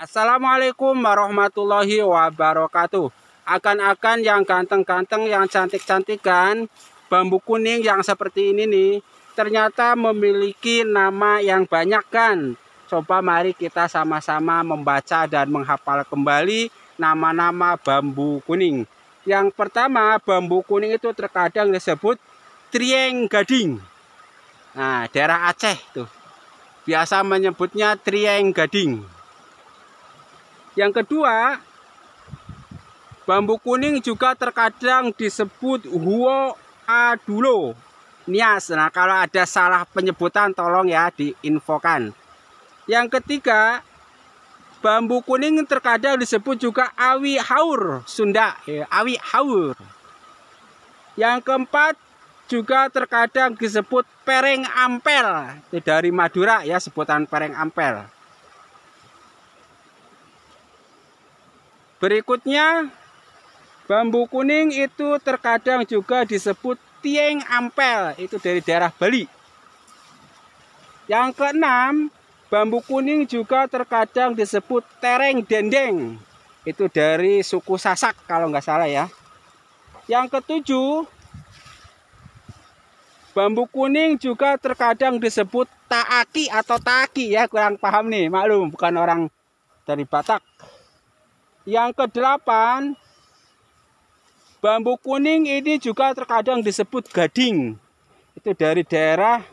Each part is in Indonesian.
Assalamualaikum warahmatullahi wabarakatuh. Akan-akan yang ganteng-ganteng, yang cantik-cantik kan, bambu kuning yang seperti ini nih, ternyata memiliki nama yang banyak kan. Coba mari kita sama-sama membaca dan menghafal kembali nama-nama bambu kuning. Yang pertama, bambu kuning itu terkadang disebut trieng gading. Nah, daerah Aceh tuh. Biasa menyebutnya trieng gading. Yang kedua, bambu kuning juga terkadang disebut huo adulo nias. Nah, kalau ada salah penyebutan tolong ya diinfokan. Yang ketiga, bambu kuning terkadang disebut juga awi haur Sunda, ya, awi haur. Yang keempat, juga terkadang disebut pereng ampel dari Madura ya sebutan pereng ampel Berikutnya, bambu kuning itu terkadang juga disebut tieng ampel, itu dari daerah Bali. Yang keenam, bambu kuning juga terkadang disebut tereng dendeng, itu dari suku Sasak kalau nggak salah ya. Yang ketujuh, bambu kuning juga terkadang disebut taaki atau taki ya, kurang paham nih, maklum bukan orang dari Batak. Yang kedelapan, bambu kuning ini juga terkadang disebut gading. Itu dari daerah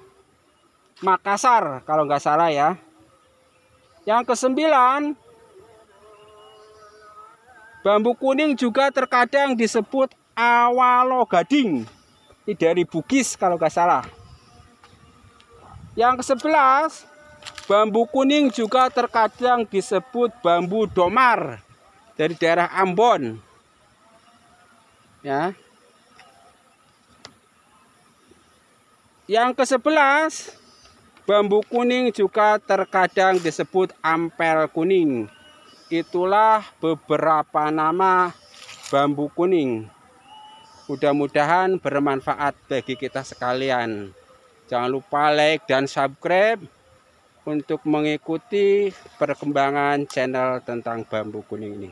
Makassar kalau nggak salah ya. Yang kesembilan, bambu kuning juga terkadang disebut awalo gading. Ini dari Bugis kalau nggak salah. Yang kesebelas, bambu kuning juga terkadang disebut bambu domar dari daerah Ambon. Ya. Yang ke-11, bambu kuning juga terkadang disebut ampel kuning. Itulah beberapa nama bambu kuning. Mudah-mudahan bermanfaat bagi kita sekalian. Jangan lupa like dan subscribe untuk mengikuti perkembangan channel tentang bambu kuning ini.